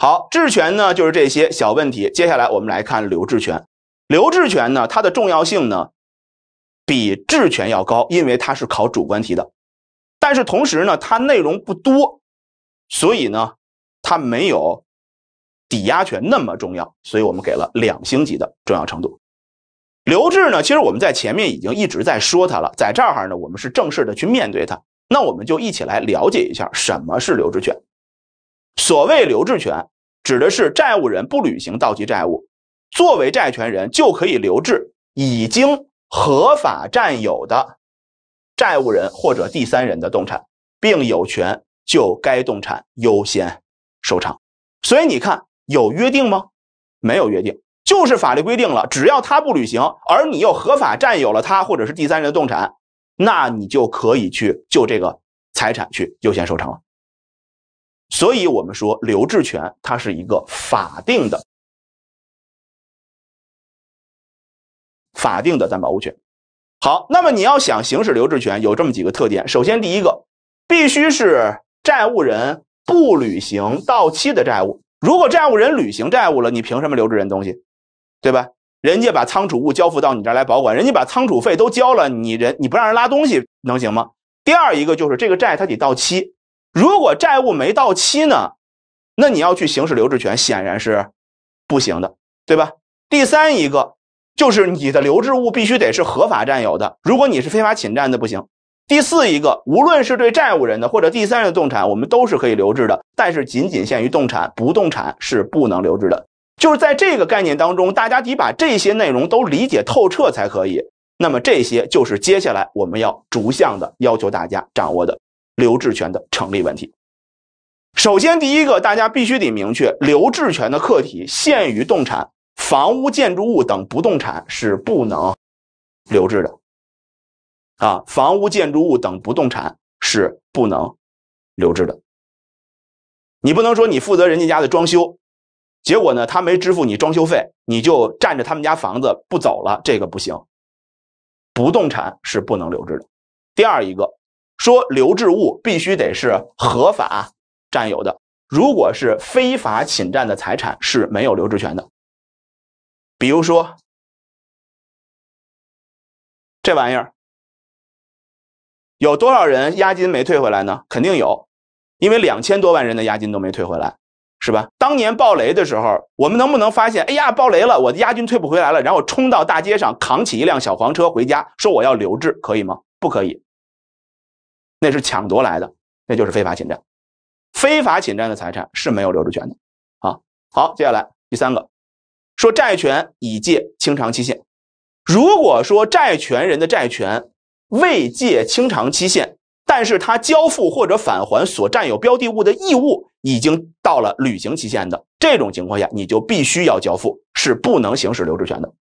好，质权呢就是这些小问题。接下来我们来看留置权。留置权呢，它的重要性呢比质权要高，因为它是考主观题的。但是同时呢，它内容不多，所以呢，它没有抵押权那么重要。所以我们给了两星级的重要程度。留置呢，其实我们在前面已经一直在说它了，在这儿哈呢，我们是正式的去面对它。那我们就一起来了解一下什么是留置权。所谓留置权。指的是债务人不履行到期债务，作为债权人就可以留置已经合法占有的债务人或者第三人的动产，并有权就该动产优先收偿。所以你看，有约定吗？没有约定，就是法律规定了，只要他不履行，而你又合法占有了他或者是第三人的动产，那你就可以去就这个财产去优先受偿了。所以，我们说留置权它是一个法定的、法定的担保物权。好，那么你要想行使留置权，有这么几个特点。首先，第一个，必须是债务人不履行到期的债务。如果债务人履行债务了，你凭什么留置人东西？对吧？人家把仓储物交付到你这儿来保管，人家把仓储费都交了，你人你不让人拉东西能行吗？第二，一个就是这个债它得到期。如果债务没到期呢，那你要去行使留置权显然是不行的，对吧？第三一个就是你的留置物必须得是合法占有的，如果你是非法侵占的不行。第四一个，无论是对债务人的或者第三人的动产，我们都是可以留置的，但是仅仅限于动产，不动产是不能留置的。就是在这个概念当中，大家得把这些内容都理解透彻才可以。那么这些就是接下来我们要逐项的要求大家掌握的。留置权的成立问题，首先第一个，大家必须得明确，留置权的客体限于动产，房屋、建筑物等不动产是不能留置的。啊，房屋、建筑物等不动产是不能留置的。你不能说你负责人家家的装修，结果呢，他没支付你装修费，你就占着他们家房子不走了，这个不行。不动产是不能留置的。第二一个。说留置物必须得是合法占有的，如果是非法侵占的财产是没有留置权的。比如说，这玩意儿有多少人押金没退回来呢？肯定有，因为两千多万人的押金都没退回来，是吧？当年爆雷的时候，我们能不能发现？哎呀，爆雷了，我的押金退不回来了，然后冲到大街上扛起一辆小黄车回家，说我要留置，可以吗？不可以。那是抢夺来的，那就是非法侵占。非法侵占的财产是没有留置权的。啊，好，接下来第三个，说债权已借清偿期限。如果说债权人的债权未借清偿期限，但是他交付或者返还所占有标的物的义务已经到了履行期限的这种情况下，你就必须要交付，是不能行使留置权的。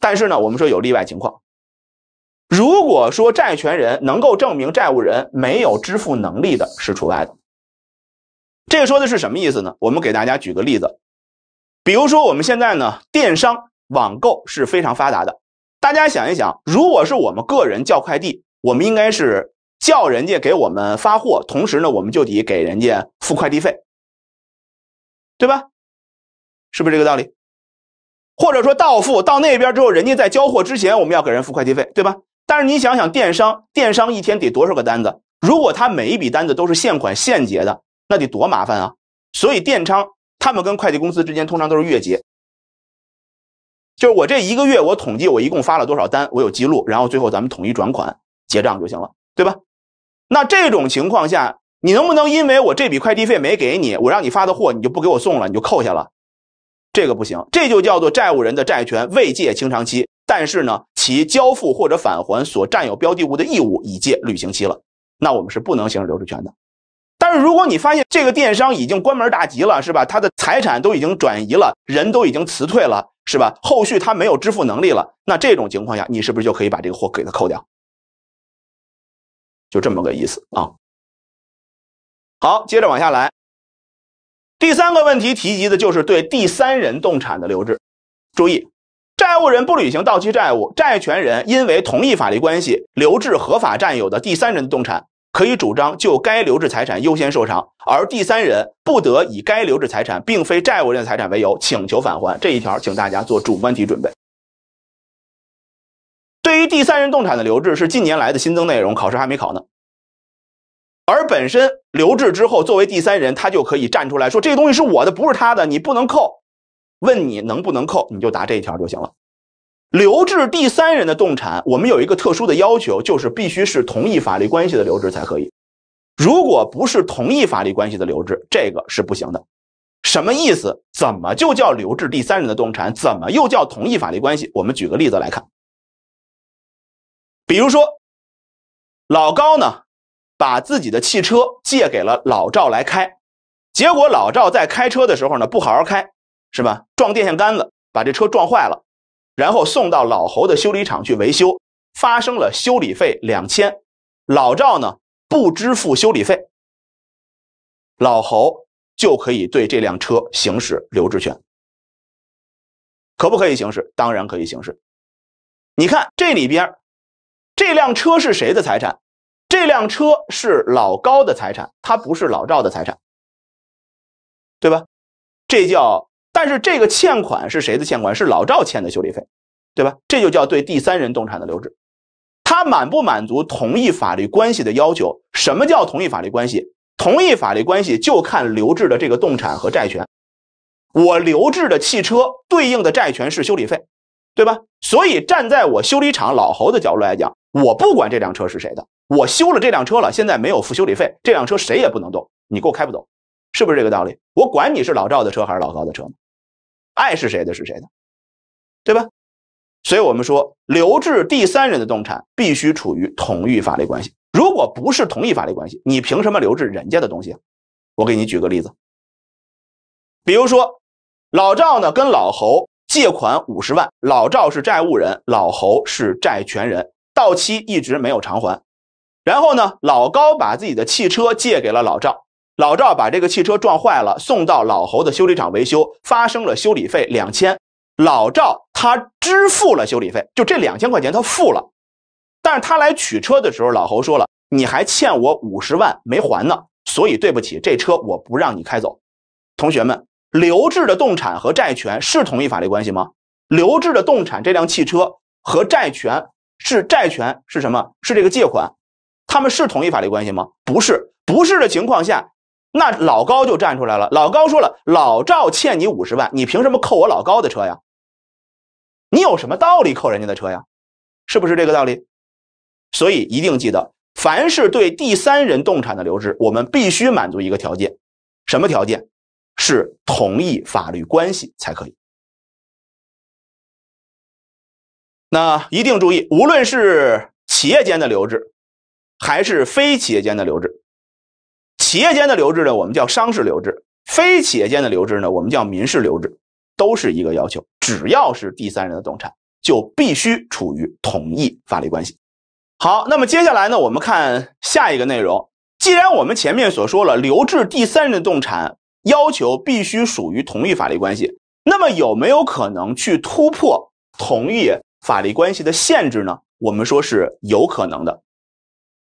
但是呢，我们说有例外情况。如果说债权人能够证明债务人没有支付能力的，是除外的。这个说的是什么意思呢？我们给大家举个例子，比如说我们现在呢，电商网购是非常发达的。大家想一想，如果是我们个人叫快递，我们应该是叫人家给我们发货，同时呢，我们就得给人家付快递费，对吧？是不是这个道理？或者说到付到那边之后，人家在交货之前，我们要给人付快递费，对吧？但是你想想，电商电商一天得多少个单子？如果他每一笔单子都是现款现结的，那得多麻烦啊！所以电商他们跟快递公司之间通常都是月结，就是我这一个月我统计我一共发了多少单，我有记录，然后最后咱们统一转款结账就行了，对吧？那这种情况下，你能不能因为我这笔快递费没给你，我让你发的货你就不给我送了，你就扣下了？这个不行，这就叫做债务人的债权未借清偿期，但是呢？其交付或者返还所占有标的物的义务已届履行期了，那我们是不能行使留置权的。但是如果你发现这个电商已经关门大吉了，是吧？他的财产都已经转移了，人都已经辞退了，是吧？后续他没有支付能力了，那这种情况下，你是不是就可以把这个货给他扣掉？就这么个意思啊。好，接着往下来，第三个问题提及的就是对第三人动产的留置，注意。债务人不履行到期债务，债权人因为同一法律关系留置合法占有的第三人的动产，可以主张就该留置财产优先受偿，而第三人不得以该留置财产并非债务人的财产为由请求返还。这一条，请大家做主观题准备。对于第三人动产的留置是近年来的新增内容，考试还没考呢。而本身留置之后，作为第三人，他就可以站出来说：“这东西是我的，不是他的，你不能扣。”问你能不能扣，你就答这一条就行了。留置第三人的动产，我们有一个特殊的要求，就是必须是同一法律关系的留置才可以。如果不是同一法律关系的留置，这个是不行的。什么意思？怎么就叫留置第三人的动产？怎么又叫同一法律关系？我们举个例子来看。比如说，老高呢，把自己的汽车借给了老赵来开，结果老赵在开车的时候呢，不好好开。是吧？撞电线杆子，把这车撞坏了，然后送到老侯的修理厂去维修，发生了修理费两千。老赵呢不支付修理费，老侯就可以对这辆车行使留置权。可不可以行使？当然可以行使。你看这里边，这辆车是谁的财产？这辆车是老高的财产，它不是老赵的财产，对吧？这叫。但是这个欠款是谁的欠款？是老赵欠的修理费，对吧？这就叫对第三人动产的留置。他满不满足同一法律关系的要求？什么叫同一法律关系？同一法律关系就看留置的这个动产和债权。我留置的汽车对应的债权是修理费，对吧？所以站在我修理厂老侯的角度来讲，我不管这辆车是谁的，我修了这辆车了，现在没有付修理费，这辆车谁也不能动，你给我开不走，是不是这个道理？我管你是老赵的车还是老高的车吗？爱是谁的是谁的，对吧？所以我们说，留置第三人的动产必须处于同一法律关系。如果不是同一法律关系，你凭什么留置人家的东西？我给你举个例子，比如说老赵呢跟老侯借款五十万，老赵是债务人，老侯是债权人，到期一直没有偿还。然后呢，老高把自己的汽车借给了老赵。老赵把这个汽车撞坏了，送到老侯的修理厂维修，发生了修理费两千。老赵他支付了修理费，就这两千块钱他付了。但是他来取车的时候，老侯说了：“你还欠我五十万没还呢，所以对不起，这车我不让你开走。”同学们，刘志的动产和债权是同一法律关系吗？刘志的动产这辆汽车和债权是债权是什么？是这个借款，他们是同一法律关系吗？不是，不是的情况下。那老高就站出来了。老高说了：“老赵欠你五十万，你凭什么扣我老高的车呀？你有什么道理扣人家的车呀？是不是这个道理？”所以一定记得，凡是对第三人动产的留置，我们必须满足一个条件，什么条件？是同意法律关系才可以。那一定注意，无论是企业间的留置，还是非企业间的留置。企业间的留置呢，我们叫商事留置；非企业间的留置呢，我们叫民事留置，都是一个要求。只要是第三人的动产，就必须处于同一法律关系。好，那么接下来呢，我们看下一个内容。既然我们前面所说了，留置第三人的动产要求必须属于同一法律关系，那么有没有可能去突破同一法律关系的限制呢？我们说是有可能的。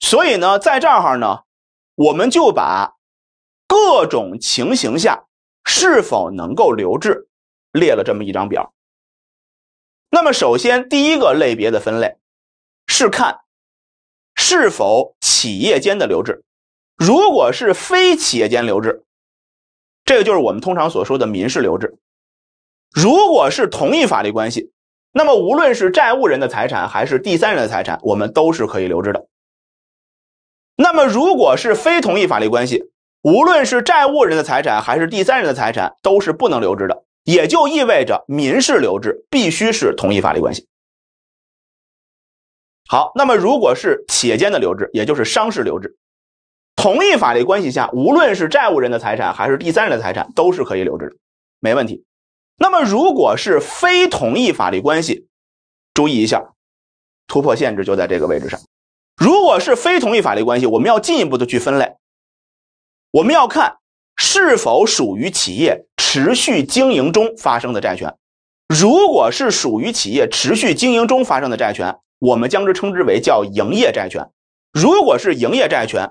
所以呢，在这儿呢。我们就把各种情形下是否能够留置列了这么一张表。那么，首先第一个类别的分类是看是否企业间的留置。如果是非企业间留置，这个就是我们通常所说的民事留置。如果是同一法律关系，那么无论是债务人的财产还是第三人的财产，我们都是可以留置的。那么，如果是非同一法律关系，无论是债务人的财产还是第三人的财产，都是不能留置的。也就意味着，民事留置必须是同一法律关系。好，那么如果是企业间的留置，也就是商事留置，同一法律关系下，无论是债务人的财产还是第三人的财产，都是可以留置的，没问题。那么，如果是非同一法律关系，注意一下，突破限制就在这个位置上。如果是非同一法律关系，我们要进一步的去分类，我们要看是否属于企业持续经营中发生的债权。如果是属于企业持续经营中发生的债权，我们将之称之为叫营业债权。如果是营业债权，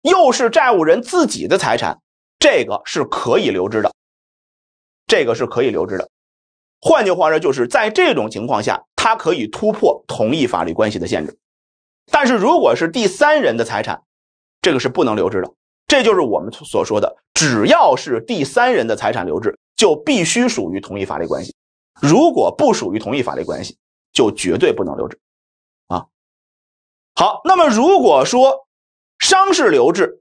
又是债务人自己的财产，这个是可以留置的，这个是可以留置的。换句话说，就是在这种情况下，它可以突破同一法律关系的限制。但是，如果是第三人的财产，这个是不能留置的。这就是我们所说的，只要是第三人的财产留置，就必须属于同一法律关系；如果不属于同一法律关系，就绝对不能留置。啊，好，那么如果说商事留置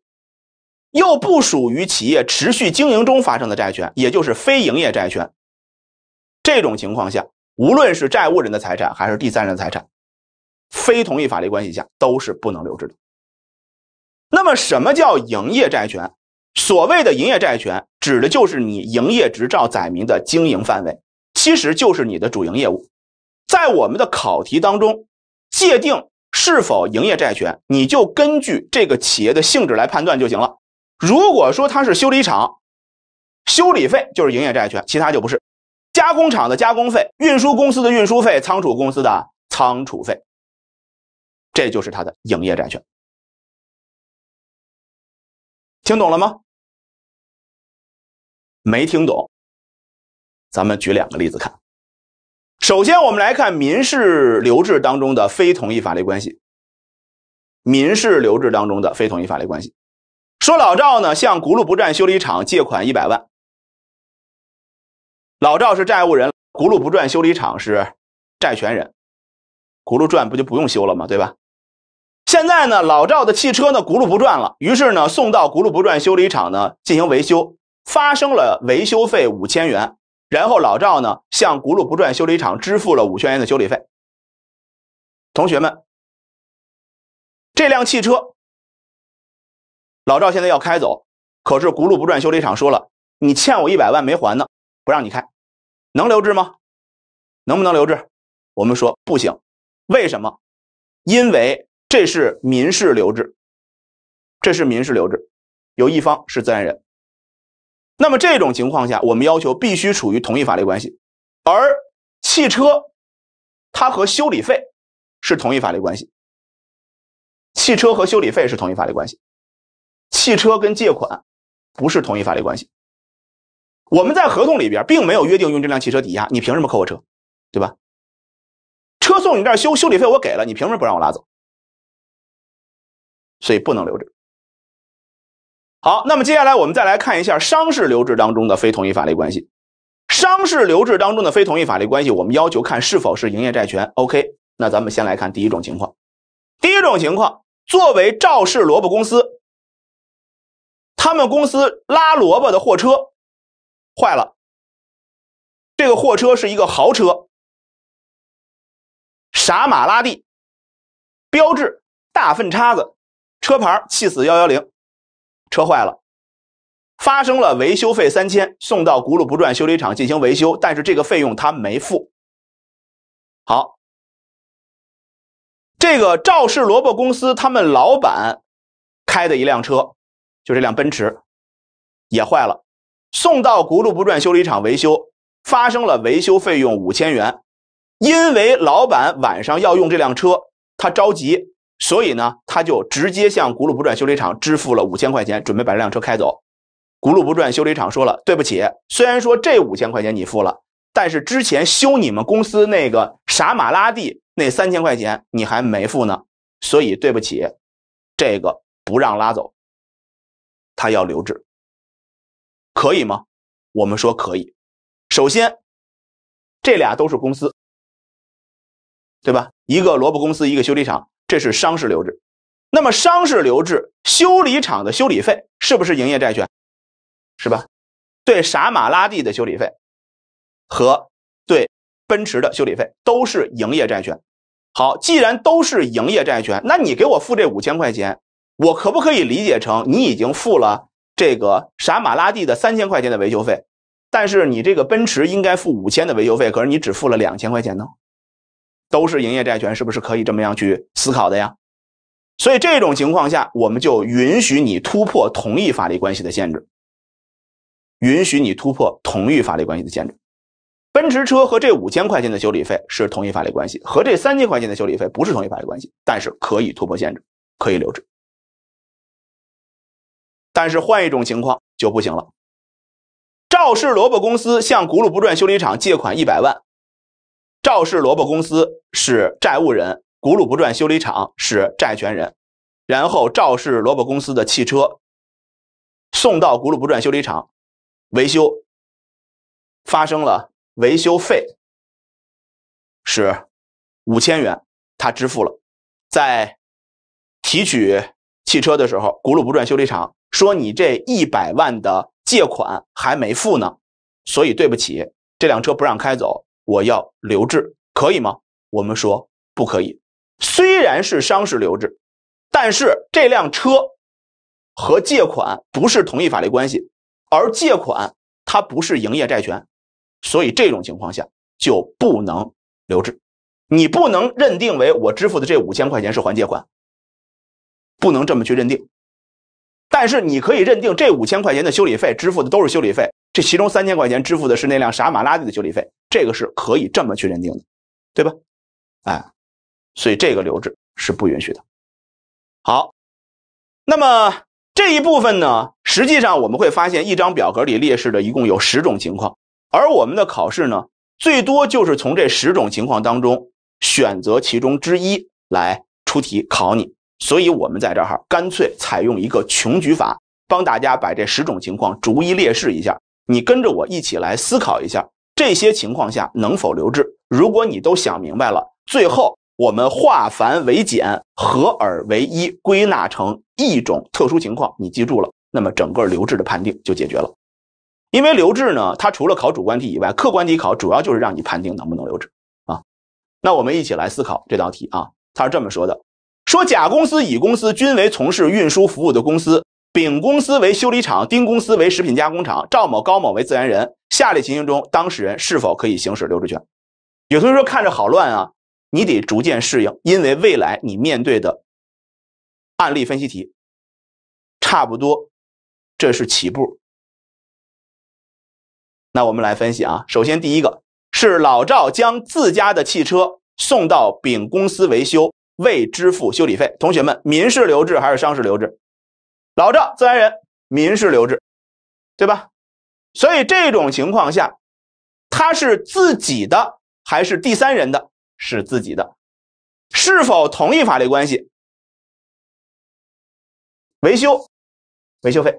又不属于企业持续经营中发生的债权，也就是非营业债权，这种情况下，无论是债务人的财产还是第三人的财产。非同一法律关系下都是不能留置的。那么，什么叫营业债权？所谓的营业债权，指的就是你营业执照载明的经营范围，其实就是你的主营业务。在我们的考题当中，界定是否营业债权，你就根据这个企业的性质来判断就行了。如果说它是修理厂，修理费就是营业债权，其他就不是。加工厂的加工费、运输公司的运输费、仓储公司的仓储费。这就是他的营业债权，听懂了吗？没听懂，咱们举两个例子看。首先，我们来看民事留置当中的非同一法律关系。民事留置当中的非同一法律关系，说老赵呢向轱辘不转修理厂借款一百万，老赵是债务人，轱辘不转修理厂是债权人，轱辘转不就不用修了吗？对吧？现在呢，老赵的汽车呢轱辘不转了，于是呢送到轱辘不转修理厂呢进行维修，发生了维修费五千元，然后老赵呢向轱辘不转修理厂支付了五千元的修理费。同学们，这辆汽车老赵现在要开走，可是轱辘不转修理厂说了，你欠我一百万没还呢，不让你开，能留置吗？能不能留置？我们说不行，为什么？因为。这是民事留置，这是民事留置，有一方是自然人。那么这种情况下，我们要求必须处于同一法律关系。而汽车它和修理费是同一法律关系，汽车和修理费是同一法律关系，汽车跟借款不是同一法律关系。我们在合同里边并没有约定用这辆汽车抵押，你凭什么扣我车，对吧？车送你这儿修，修理费我给了，你凭什么不让我拉走？所以不能留置。好，那么接下来我们再来看一下商事留置当中的非同一法律关系。商事留置当中的非同一法律关系，我们要求看是否是营业债权。OK，那咱们先来看第一种情况。第一种情况，作为肇事萝卜公司，他们公司拉萝卜的货车坏了，这个货车是一个豪车，傻马拉蒂，标志大粪叉子。车牌气死幺幺零，车坏了，发生了维修费三千，送到轱辘不转修理厂进行维修，但是这个费用他没付。好，这个赵氏萝卜公司他们老板开的一辆车，就这辆奔驰，也坏了，送到轱辘不转修理厂维修，发生了维修费用五千元，因为老板晚上要用这辆车，他着急。所以呢，他就直接向轱辘不转修理厂支付了五千块钱，准备把这辆车开走。轱辘不转修理厂说了：“对不起，虽然说这五千块钱你付了，但是之前修你们公司那个傻马拉蒂那三千块钱你还没付呢，所以对不起，这个不让拉走，他要留置，可以吗？我们说可以。首先，这俩都是公司，对吧？一个萝卜公司，一个修理厂。”这是商事留置。那么，商事留置，修理厂的修理费是不是营业债权？是吧？对，傻马拉蒂的修理费和对奔驰的修理费都是营业债权。好，既然都是营业债权，那你给我付这五千块钱，我可不可以理解成你已经付了这个傻马拉蒂的三千块钱的维修费，但是你这个奔驰应该付五千的维修费，可是你只付了两千块钱呢？都是营业债权，是不是可以这么样去思考的呀？所以这种情况下，我们就允许你突破同一法律关系的限制，允许你突破同一法律关系的限制。奔驰车和这五千块钱的修理费是同一法律关系，和这三千块钱的修理费不是同一法律关系，但是可以突破限制，可以留置。但是换一种情况就不行了。肇事萝卜公司向轱辘不转修理厂借款一百万。赵氏萝卜公司是债务人，轱辘不转修理厂是债权人。然后赵氏萝卜公司的汽车送到轱辘不转修理厂维修，发生了维修费是五千元，他支付了。在提取汽车的时候，轱辘不转修理厂说：“你这一百万的借款还没付呢，所以对不起，这辆车不让开走。”我要留置，可以吗？我们说不可以。虽然是商事留置，但是这辆车和借款不是同一法律关系，而借款它不是营业债权，所以这种情况下就不能留置。你不能认定为我支付的这五千块钱是还借款，不能这么去认定。但是你可以认定这五千块钱的修理费支付的都是修理费。这其中三千块钱支付的是那辆傻马拉蒂的修理费，这个是可以这么去认定的，对吧？哎，所以这个留置是不允许的。好，那么这一部分呢，实际上我们会发现，一张表格里列示的一共有十种情况，而我们的考试呢，最多就是从这十种情况当中选择其中之一来出题考你。所以，我们在这哈干脆采用一个穷举法，帮大家把这十种情况逐一列示一下。你跟着我一起来思考一下，这些情况下能否留置？如果你都想明白了，最后我们化繁为简，合而为一，归纳成一种特殊情况，你记住了，那么整个留置的判定就解决了。因为留置呢，它除了考主观题以外，客观题考主要就是让你判定能不能留置啊。那我们一起来思考这道题啊，它是这么说的：说甲公司、乙公司均为从事运输服务的公司。丙公司为修理厂，丁公司为食品加工厂，赵某、高某为自然人。下列情形中，当事人是否可以行使留置权？有同学说看着好乱啊，你得逐渐适应，因为未来你面对的案例分析题，差不多这是起步。那我们来分析啊，首先第一个是老赵将自家的汽车送到丙公司维修，未支付修理费。同学们，民事留置还是商事留置？老赵，自然人，民事留置，对吧？所以这种情况下，他是自己的还是第三人的？是自己的，是否同意法律关系？维修，维修费，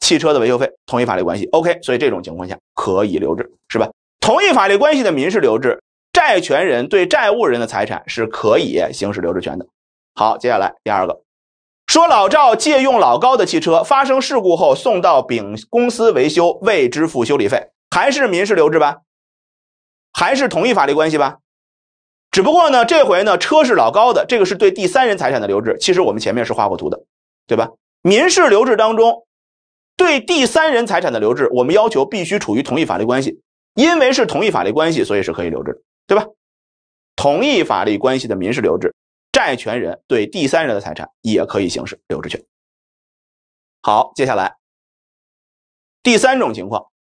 汽车的维修费，同意法律关系。OK，所以这种情况下可以留置，是吧？同意法律关系的民事留置，债权人对债务人的财产是可以行使留置权的。好，接下来第二个。说老赵借用老高的汽车发生事故后送到丙公司维修未支付修理费还是民事留置吧，还是同一法律关系吧，只不过呢这回呢车是老高的这个是对第三人财产的留置，其实我们前面是画过图的，对吧？民事留置当中对第三人财产的留置，我们要求必须处于同一法律关系，因为是同一法律关系，所以是可以留置的，对吧？同一法律关系的民事留置。债权人对第三人的财产也可以行使留置权。好，接下来第三种情况，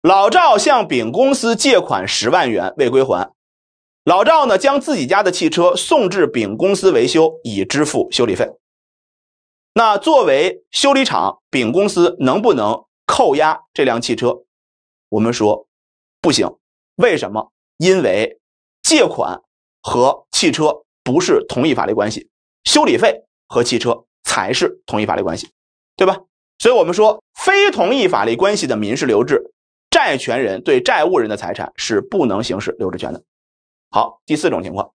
老赵向丙公司借款十万元未归还，老赵呢将自己家的汽车送至丙公司维修，已支付修理费。那作为修理厂丙公司能不能扣押这辆汽车？我们说不行，为什么？因为借款和汽车。不是同一法律关系，修理费和汽车才是同一法律关系，对吧？所以我们说，非同一法律关系的民事留置，债权人对债务人的财产是不能行使留置权的。好，第四种情况，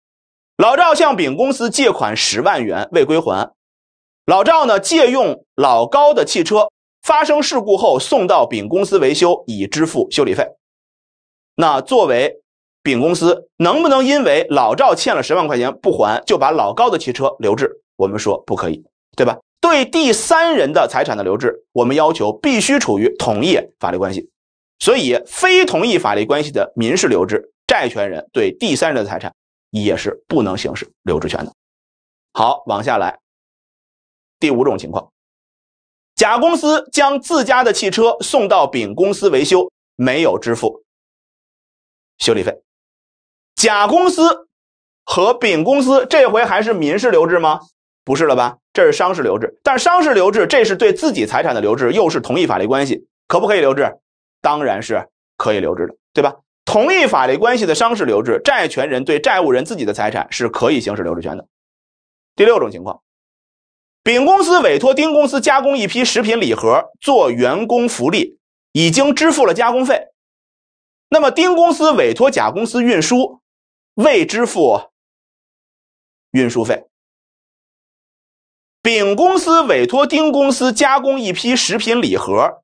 老赵向丙公司借款十万元未归还，老赵呢借用老高的汽车发生事故后送到丙公司维修，已支付修理费，那作为。丙公司能不能因为老赵欠了十万块钱不还，就把老高的汽车留置？我们说不可以，对吧？对第三人的财产的留置，我们要求必须处于同一法律关系。所以，非同意法律关系的民事留置，债权人对第三人的财产也是不能行使留置权的。好，往下来，第五种情况，甲公司将自家的汽车送到丙公司维修，没有支付修理费。甲公司和丙公司这回还是民事留置吗？不是了吧，这是商事留置。但商事留置这是对自己财产的留置，又是同一法律关系，可不可以留置？当然是可以留置的，对吧？同一法律关系的商事留置，债权人对债务人自己的财产是可以行使留置权的。第六种情况，丙公司委托丁公司加工一批食品礼盒做员工福利，已经支付了加工费，那么丁公司委托甲公司运输。未支付运输费。丙公司委托丁公司加工一批食品礼盒，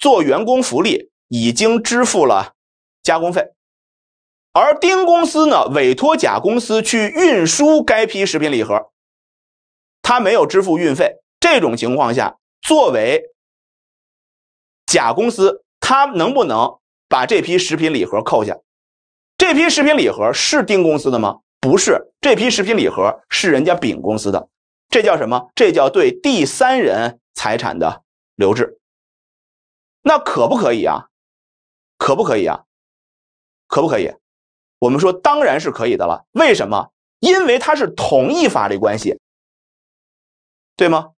做员工福利，已经支付了加工费，而丁公司呢，委托甲公司去运输该批食品礼盒，他没有支付运费。这种情况下，作为甲公司，他能不能把这批食品礼盒扣下？这批食品礼盒是丁公司的吗？不是，这批食品礼盒是人家丙公司的。这叫什么？这叫对第三人财产的留置。那可不可以啊？可不可以啊？可不可以？我们说当然是可以的了。为什么？因为它是同一法律关系，对吗？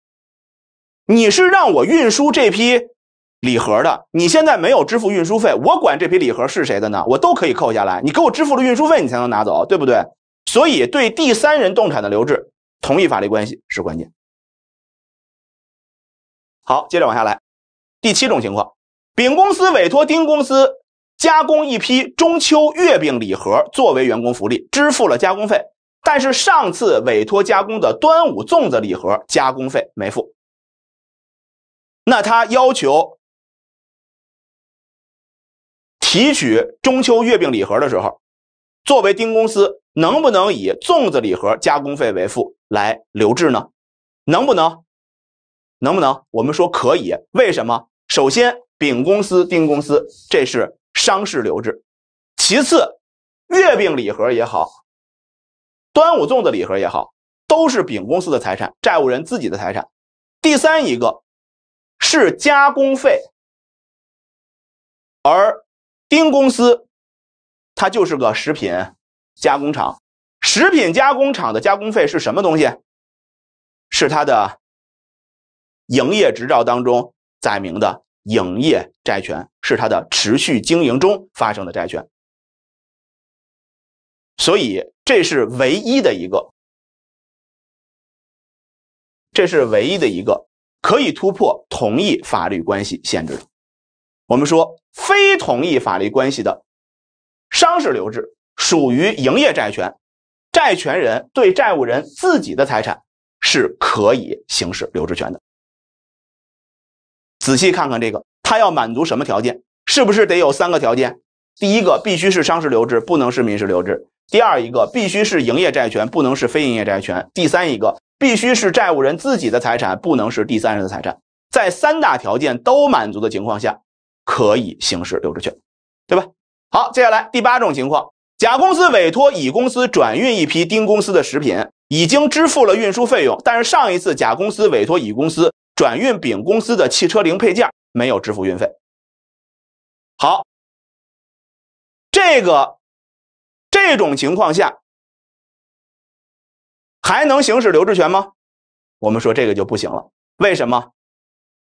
你是让我运输这批。礼盒的，你现在没有支付运输费，我管这批礼盒是谁的呢？我都可以扣下来。你给我支付了运输费，你才能拿走，对不对？所以，对第三人动产的留置，同一法律关系是关键。好，接着往下来，第七种情况：丙公司委托丁公司加工一批中秋月饼礼盒，作为员工福利，支付了加工费，但是上次委托加工的端午粽子礼盒加工费没付。那他要求。提取中秋月饼礼盒的时候，作为丁公司能不能以粽子礼盒加工费为付来留置呢？能不能？能不能？我们说可以。为什么？首先，丙公司、丁公司这是商事留置；其次，月饼礼盒也好，端午粽子礼盒也好，都是丙公司的财产，债务人自己的财产。第三一个，是加工费，而。丁公司，它就是个食品加工厂。食品加工厂的加工费是什么东西？是它的营业执照当中载明的营业债权，是它的持续经营中发生的债权。所以，这是唯一的一个，这是唯一的一个可以突破同一法律关系限制的。我们说，非同一法律关系的商事留置属于营业债权，债权人对债务人自己的财产是可以行使留置权的。仔细看看这个，它要满足什么条件？是不是得有三个条件？第一个，必须是商事留置，不能是民事留置；第二一个，必须是营业债权，不能是非营业债权；第三一个，必须是债务人自己的财产，不能是第三人的财产。在三大条件都满足的情况下。可以行使留置权，对吧？好，接下来第八种情况，甲公司委托乙公司转运一批丁公司的食品，已经支付了运输费用，但是上一次甲公司委托乙公司转运丙公司的汽车零配件没有支付运费。好，这个这种情况下还能行使留置权吗？我们说这个就不行了，为什么？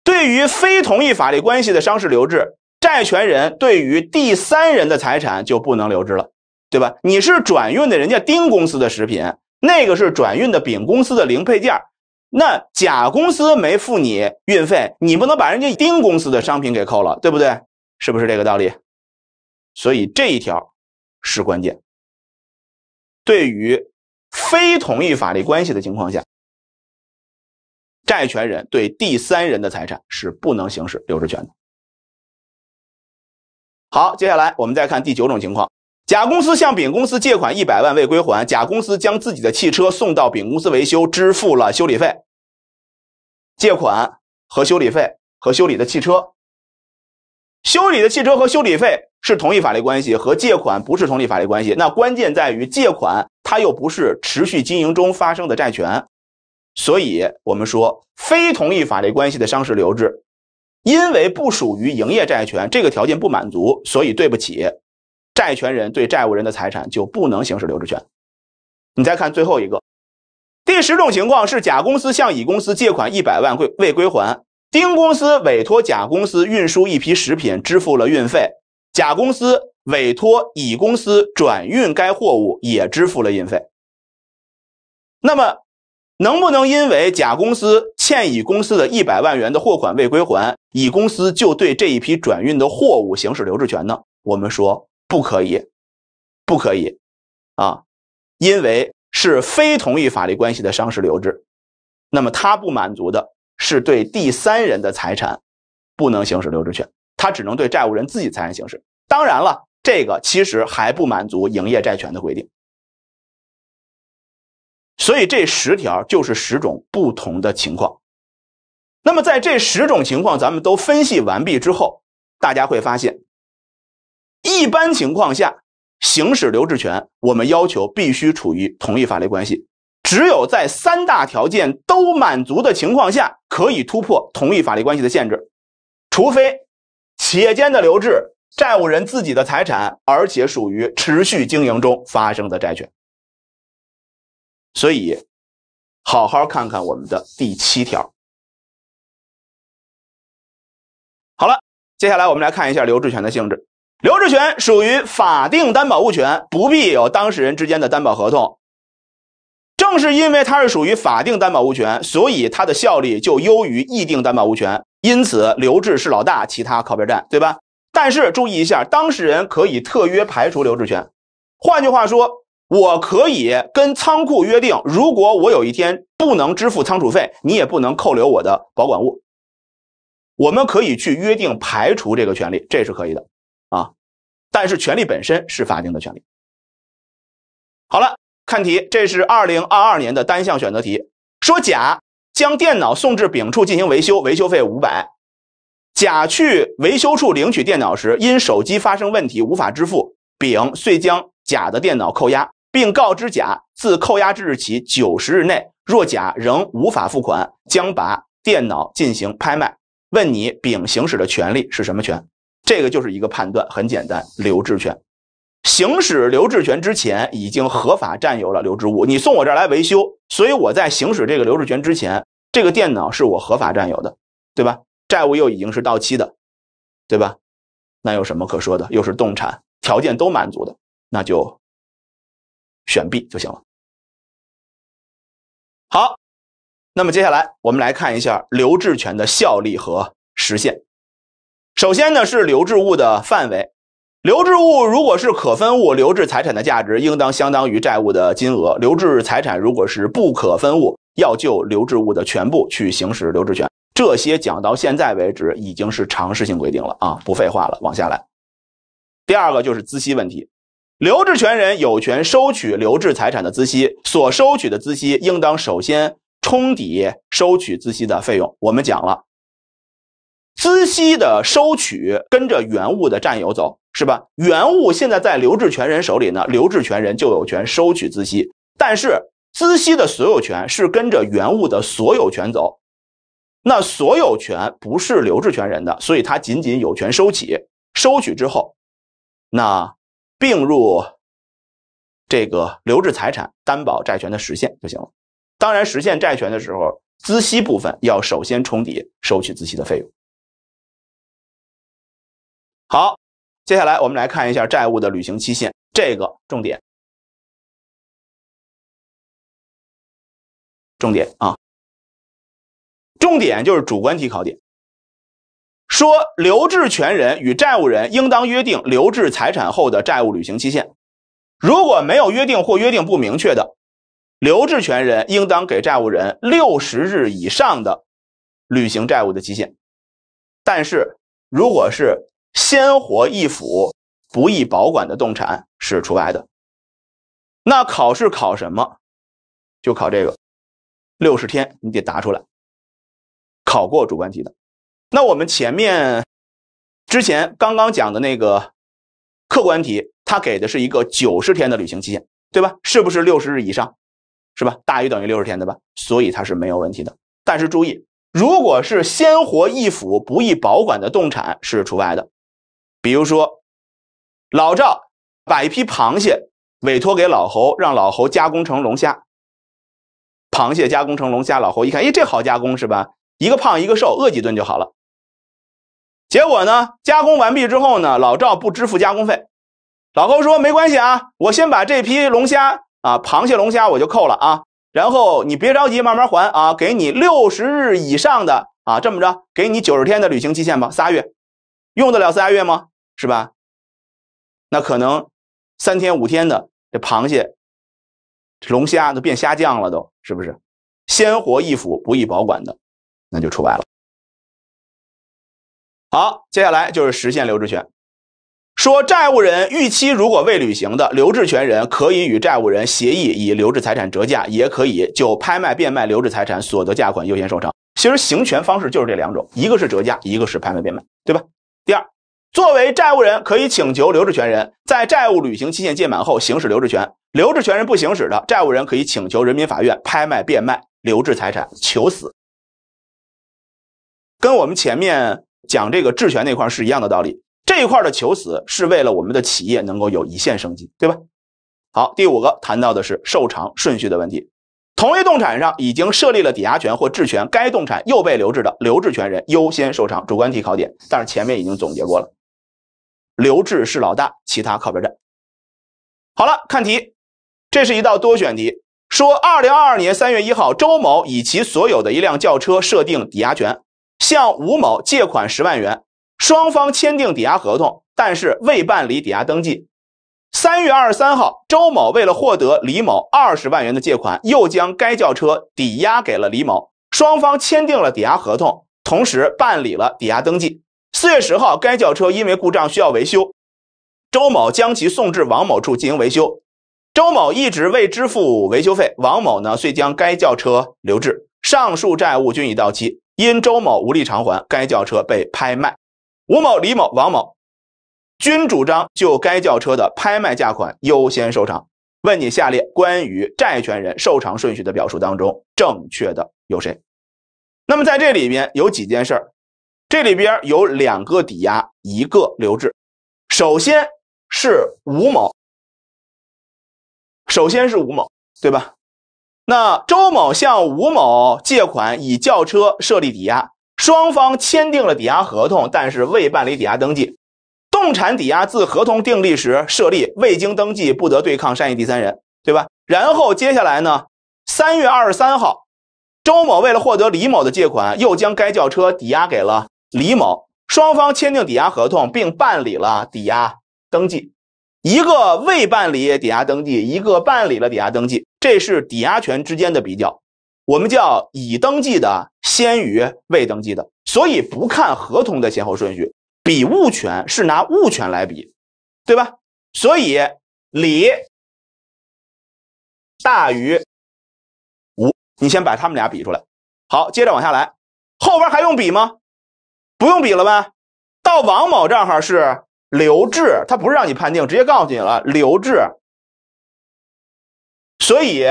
对于非同一法律关系的商事留置，债权人对于第三人的财产就不能留置了，对吧？你是转运的，人家丁公司的食品，那个是转运的丙公司的零配件，那甲公司没付你运费，你不能把人家丁公司的商品给扣了，对不对？是不是这个道理？所以这一条是关键。对于非同一法律关系的情况下。债权人对第三人的财产是不能行使留置权的。好，接下来我们再看第九种情况：甲公司向丙公司借款一百万未归还，甲公司将自己的汽车送到丙公司维修，支付了修理费。借款和修理费和修理的汽车，修理的汽车和修理费是同一法律关系，和借款不是同一法律关系。那关键在于，借款它又不是持续经营中发生的债权。所以，我们说，非同一法律关系的商事留置，因为不属于营业债权，这个条件不满足，所以对不起，债权人对债务人的财产就不能行使留置权。你再看最后一个，第十种情况是：甲公司向乙公司借款一百万，未未归还；丁公司委托甲公司运输一批食品，支付了运费；甲公司委托乙公司转运该货物，也支付了运费。那么。能不能因为甲公司欠乙公司的一百万元的货款未归还，乙公司就对这一批转运的货物行使留置权呢？我们说不可以，不可以，啊，因为是非同一法律关系的商事留置，那么他不满足的是对第三人的财产不能行使留置权，他只能对债务人自己财产行使。当然了，这个其实还不满足营业债权的规定。所以这十条就是十种不同的情况。那么在这十种情况，咱们都分析完毕之后，大家会发现，一般情况下行使留置权，我们要求必须处于同一法律关系。只有在三大条件都满足的情况下，可以突破同一法律关系的限制。除非企业间的留置，债务人自己的财产，而且属于持续经营中发生的债权。所以，好好看看我们的第七条。好了，接下来我们来看一下留置权的性质。留置权属于法定担保物权，不必有当事人之间的担保合同。正是因为它是属于法定担保物权，所以它的效力就优于意定担保物权，因此留置是老大，其他靠边站，对吧？但是注意一下，当事人可以特约排除留置权。换句话说。我可以跟仓库约定，如果我有一天不能支付仓储费，你也不能扣留我的保管物。我们可以去约定排除这个权利，这是可以的，啊，但是权利本身是法定的权利。好了，看题，这是二零二二年的单项选择题，说甲将电脑送至丙处进行维修，维修费五百，甲去维修处领取电脑时，因手机发生问题无法支付，丙遂将。甲的电脑扣押，并告知甲，自扣押之日起九十日内，若甲仍无法付款，将把电脑进行拍卖。问你，丙行使的权利是什么权？这个就是一个判断，很简单，留置权。行使留置权之前，已经合法占有了留置物，你送我这儿来维修，所以我在行使这个留置权之前，这个电脑是我合法占有的，对吧？债务又已经是到期的，对吧？那有什么可说的？又是动产，条件都满足的。那就选 B 就行了。好，那么接下来我们来看一下留置权的效力和实现。首先呢是留置物的范围，留置物如果是可分物，留置财产的价值应当相当于债务的金额；留置财产如果是不可分物，要就留置物的全部去行使留置权。这些讲到现在为止已经是常识性规定了啊，不废话了，往下来。第二个就是孳息问题。留置权人有权收取留置财产的孳息，所收取的孳息应当首先冲抵收取孳息的费用。我们讲了，孳息的收取跟着原物的占有走，是吧？原物现在在留置权人手里呢，留置权人就有权收取孳息，但是孳息的所有权是跟着原物的所有权走。那所有权不是留置权人的，所以他仅仅有权收起，收取之后，那。并入这个留置财产担保债权的实现就行了。当然，实现债权的时候，资息部分要首先冲抵收取资息的费用。好，接下来我们来看一下债务的履行期限，这个重点，重点啊，重点就是主观题考点。说留置权人与债务人应当约定留置财产后的债务履行期限，如果没有约定或约定不明确的，留置权人应当给债务人六十日以上的履行债务的期限，但是如果是鲜活易腐、不易保管的动产是除外的。那考试考什么？就考这个六十天，你得答出来。考过主观题的。那我们前面之前刚刚讲的那个客观题，它给的是一个九十天的履行期限，对吧？是不是六十日以上，是吧？大于等于六十天的吧，所以它是没有问题的。但是注意，如果是鲜活易腐不易保管的动产是除外的，比如说老赵把一批螃蟹委托给老侯，让老侯加工成龙虾，螃蟹加工成龙虾，老侯一看，诶，这好加工是吧？一个胖一个瘦，饿几顿就好了。结果呢，加工完毕之后呢，老赵不支付加工费，老高说没关系啊，我先把这批龙虾啊、螃蟹、龙虾我就扣了啊，然后你别着急，慢慢还啊，给你六十日以上的啊，这么着，给你九十天的旅行期限吧，仨月，用得了仨月吗？是吧？那可能三天五天的，这螃蟹、龙虾都变虾酱了，都是不是？鲜活易腐，不易保管的。那就除外了。好，接下来就是实现留置权，说债务人预期如果未履行的，留置权人可以与债务人协议以留置财产折价，也可以就拍卖变卖留置财产所得价款优先受偿。其实行权方式就是这两种，一个是折价，一个是拍卖变卖，对吧？第二，作为债务人可以请求留置权人在债务履行期限届满后行使留置权，留置权人不行使的，债务人可以请求人民法院拍卖变卖留置财产，求死。跟我们前面讲这个质权那块是一样的道理，这一块的求死是为了我们的企业能够有一线生机，对吧？好，第五个谈到的是受偿顺序的问题。同一动产上已经设立了抵押权或质权，该动产又被留置的，留置权人优先受偿。主观题考点，但是前面已经总结过了，留置是老大，其他靠边站。好了，看题，这是一道多选题。说二零二二年三月一号，周某以其所有的一辆轿车设定抵押权。向吴某借款十万元，双方签订抵押合同，但是未办理抵押登记。三月二十三号，周某为了获得李某二十万元的借款，又将该轿车抵押给了李某，双方签订了抵押合同，同时办理了抵押登记。四月十号，该轿车因为故障需要维修，周某将其送至王某处进行维修，周某一直未支付维修费，王某呢遂将该轿车留置。上述债务均已到期，因周某无力偿还，该轿车被拍卖。吴某、李某、王某均主张就该轿车的拍卖价款优先受偿。问你下列关于债权人受偿顺序的表述当中，正确的有谁？那么在这里边有几件事儿，这里边有两个抵押，一个留置。首先是吴某，首先是吴某，对吧？那周某向吴某借款，以轿车设立抵押，双方签订了抵押合同，但是未办理抵押登记。动产抵押自合同订立时设立，未经登记不得对抗善意第三人，对吧？然后接下来呢？三月二十三号，周某为了获得李某的借款，又将该轿车抵押给了李某，双方签订抵押合同并办理了抵押登记。一个未办理抵押登记，一个办理了抵押登记，这是抵押权之间的比较，我们叫已登记的先于未登记的，所以不看合同的先后顺序，比物权是拿物权来比，对吧？所以李大于无，你先把他们俩比出来。好，接着往下来，后边还用比吗？不用比了吧？到王某这儿是。留置，他不是让你判定，直接告诉你了，留置。所以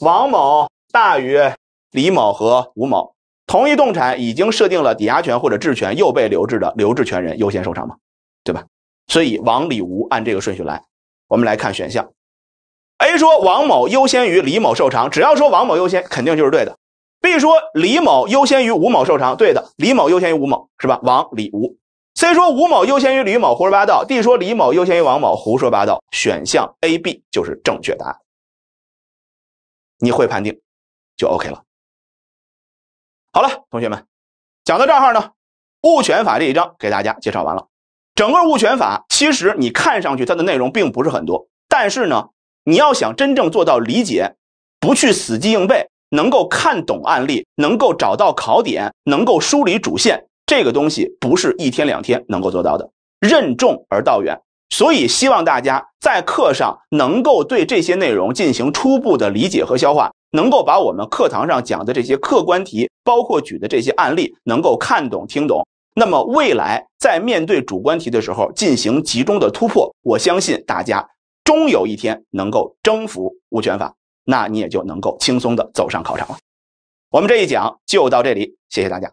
王某大于李某和吴某，同一动产已经设定了抵押权或者质权又被留置的，留置权人优先受偿嘛，对吧？所以王李吴按这个顺序来。我们来看选项，A 说王某优先于李某受偿，只要说王某优先，肯定就是对的。B 说李某优先于吴某受偿，对的，李某优先于吴某是吧？王李吴。C 说吴某优先于吕某，胡说八道；D 说李某优先于王某，胡说八道。选项 A、B 就是正确答案。你会判定，就 OK 了。好了，同学们，讲到这儿呢，物权法这一章给大家介绍完了。整个物权法其实你看上去它的内容并不是很多，但是呢，你要想真正做到理解，不去死记硬背，能够看懂案例，能够找到考点，能够梳理主线。这个东西不是一天两天能够做到的，任重而道远。所以希望大家在课上能够对这些内容进行初步的理解和消化，能够把我们课堂上讲的这些客观题，包括举的这些案例，能够看懂听懂。那么未来在面对主观题的时候进行集中的突破，我相信大家终有一天能够征服物权法，那你也就能够轻松的走上考场了。我们这一讲就到这里，谢谢大家。